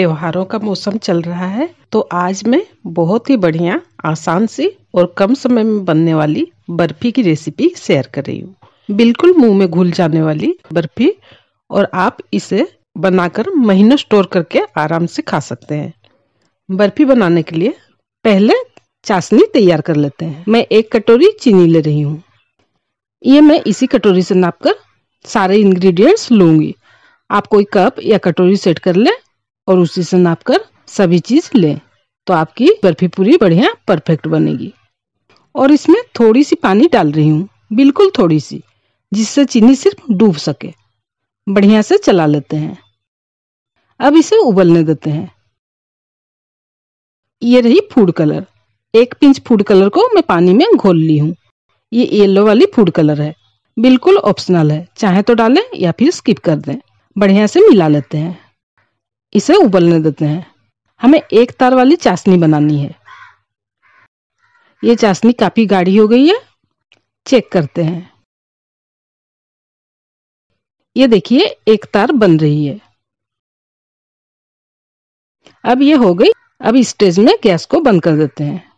त्योहारों का मौसम चल रहा है तो आज मैं बहुत ही बढ़िया आसान सी और कम समय में बनने वाली बर्फी की रेसिपी शेयर कर रही हूँ बिल्कुल मुंह में घुल जाने वाली बर्फी और आप इसे बनाकर महीनों स्टोर करके आराम से खा सकते हैं बर्फी बनाने के लिए पहले चाशनी तैयार कर लेते हैं मैं एक कटोरी चीनी ले रही हूँ ये मैं इसी कटोरी से नाप कर सारे इंग्रेडिएंट्स लूंगी आप कोई कप या कटोरी सेट कर लें और उसी से नाप कर सभी चीज़ लें तो आपकी बर्फी पूरी बढ़िया परफेक्ट बनेगी और इसमें थोड़ी सी पानी डाल रही हूँ बिल्कुल थोड़ी सी जिससे चीनी सिर्फ डूब सके बढ़िया से चला लेते हैं अब इसे उबलने देते हैं ये रही फूड कलर एक पिंच फूड कलर को मैं पानी में घोल ली हूँ ये येलो वाली फूड कलर है बिल्कुल ऑप्शनल है चाहे तो डालें या फिर स्किप कर दें बढ़िया से मिला लेते हैं इसे उबलने देते हैं हमें एक तार वाली चाशनी बनानी है ये चाशनी काफ़ी गाढ़ी हो गई है चेक करते हैं ये देखिए एक तार बन रही है अब ये हो गई अब स्टेज में गैस को बंद कर देते हैं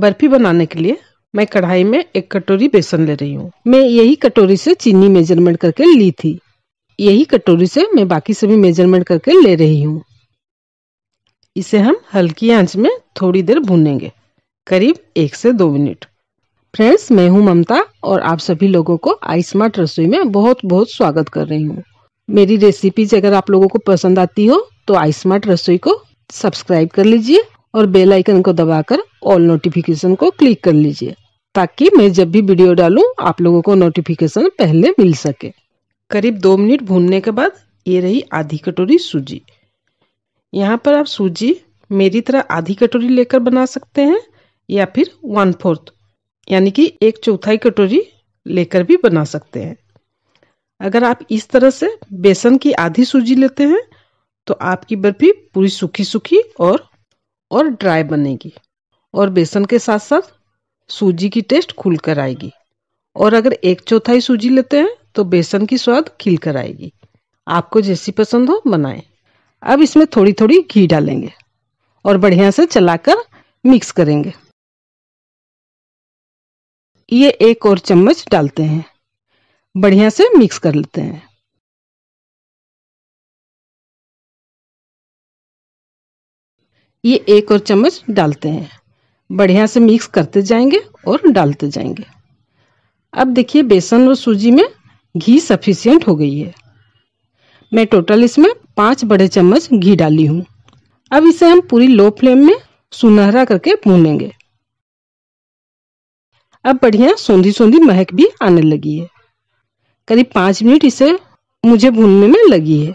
बर्फी बनाने के लिए मैं कढ़ाई में एक कटोरी बेसन ले रही हूँ मैं यही कटोरी से चीनी मेजरमेंट करके ली थी यही कटोरी से मैं बाकी सभी मेजरमेंट करके ले रही हूँ इसे हम हल्की आंच में थोड़ी देर भूनेंगे करीब एक से दो मिनट फ्रेंड्स मैं हूँ ममता और आप सभी लोगों को आई स्मार्ट रसोई में बहुत बहुत स्वागत कर रही हूँ मेरी रेसिपीज अगर आप लोगों को पसंद आती हो तो आई स्मार्ट रसोई को सब्सक्राइब कर लीजिए और बेल आइकन को दबाकर ऑल नोटिफिकेशन को क्लिक कर लीजिए ताकि मैं जब भी वीडियो डालूं आप लोगों को नोटिफिकेशन पहले मिल सके करीब दो मिनट भूनने के बाद ये रही आधी कटोरी सूजी यहाँ पर आप सूजी मेरी तरह आधी कटोरी लेकर बना सकते हैं या फिर वन फोर्थ यानी कि एक चौथाई कटोरी लेकर भी बना सकते हैं अगर आप इस तरह से बेसन की आधी सूजी लेते हैं तो आपकी बर्फी पूरी सूखी सूखी और और ड्राई बनेगी और बेसन के साथ साथ सूजी की टेस्ट खुल कर आएगी और अगर एक चौथाई सूजी लेते हैं तो बेसन की स्वाद खिल कर आएगी आपको जैसी पसंद हो बनाएं अब इसमें थोड़ी थोड़ी घी डालेंगे और बढ़िया से चलाकर मिक्स करेंगे ये एक और चम्मच डालते हैं बढ़िया से मिक्स कर लेते हैं ये एक और चम्मच डालते हैं बढ़िया से मिक्स करते जाएंगे और डालते जाएंगे अब देखिए बेसन और सूजी में घी सफिशियंट हो गई है मैं टोटल इसमें पाँच बड़े चम्मच घी डाली हूँ अब इसे हम पूरी लो फ्लेम में सुनहरा करके भूनेंगे अब बढ़िया सोंधी सोंधी महक भी आने लगी है करीब पाँच मिनट इसे मुझे भूनने में लगी है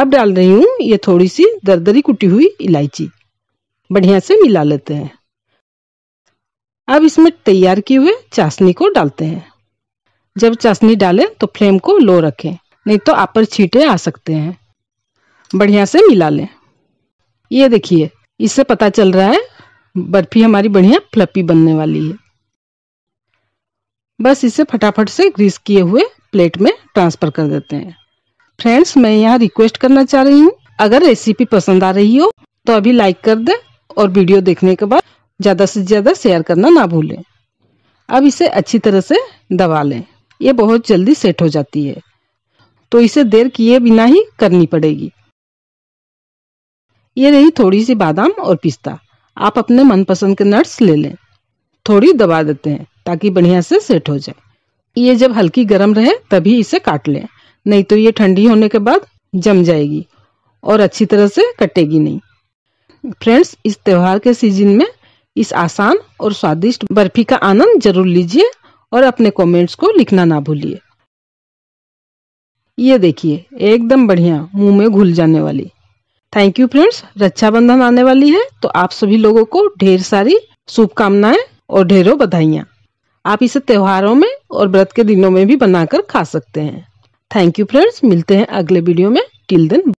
अब डाल रही हूँ ये थोड़ी सी दरदरी कुटी हुई इलायची बढ़िया से मिला लेते हैं अब इसमें तैयार किए हुए चाशनी को डालते हैं जब चाशनी डालें तो फ्लेम को लो रखें नहीं तो आप पर छींटे आ सकते हैं बढ़िया से मिला लें ये देखिए इससे पता चल रहा है बर्फी हमारी बढ़िया फ्लपी बनने वाली है बस इसे फटाफट से ग्रीस किए हुए प्लेट में ट्रांसफ़र कर देते हैं फ्रेंड्स मैं यहाँ रिक्वेस्ट करना चाह रही हूँ अगर रेसिपी पसंद आ रही हो तो अभी लाइक कर दें और वीडियो देखने के बाद ज़्यादा से ज़्यादा शेयर करना ना भूलें अब इसे अच्छी तरह से दबा लें ये बहुत जल्दी सेट हो जाती है तो इसे देर किए बिना ही करनी पड़ेगी ये रही थोड़ी सी बादाम और पिस्ता आप अपने मनपसंद के नट्स ले लें थोड़ी दबा देते हैं ताकि बढ़िया से सेट हो जाए ये जब हल्की गर्म रहे तभी इसे काट लें नहीं तो ये ठंडी होने के बाद जम जाएगी और अच्छी तरह से कटेगी नहीं फ्रेंड्स इस त्यौहार के सीजन में इस आसान और स्वादिष्ट बर्फी का आनंद जरूर लीजिए और अपने कमेंट्स को लिखना ना भूलिए ये देखिए एकदम बढ़िया मुंह में घुल जाने वाली थैंक यू फ्रेंड्स रक्षाबंधन आने वाली है तो आप सभी लोगों को ढेर सारी शुभकामनाएं और ढेरों बधाइयाँ आप इसे त्योहारों में और व्रत के दिनों में भी बनाकर खा सकते हैं थैंक यू फ्रेंड्स मिलते हैं अगले वीडियो में टिल देन